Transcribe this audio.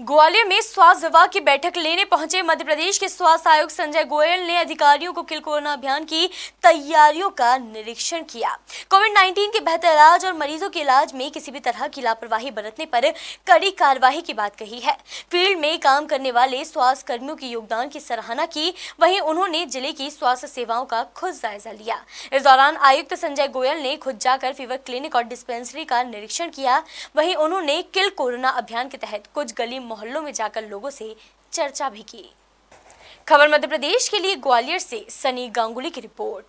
ग्वालियर में स्वास्थ्य विभाग की बैठक लेने पहुंचे मध्य प्रदेश के स्वास्थ्य आयुक्त संजय गोयल ने अधिकारियों को किल कोरोना अभियान की तैयारियों का निरीक्षण किया कोविड 19 के बेहतर इलाज और मरीजों के इलाज में किसी भी तरह की लापरवाही बरतने पर कड़ी कार्यवाही की बात कही है फील्ड में काम करने वाले स्वास्थ्य कर्मियों के योगदान की सराहना की वही उन्होंने जिले की स्वास्थ्य सेवाओं का खुद जायजा लिया इस दौरान आयुक्त संजय गोयल ने खुद जाकर फीवर क्लिनिक और डिस्पेंसरी का निरीक्षण किया वही उन्होंने किल कोरोना अभियान के तहत कुछ गली मोहल्लों में जाकर लोगों से चर्चा भी की खबर मध्य प्रदेश के लिए ग्वालियर से सनी गांगुली की रिपोर्ट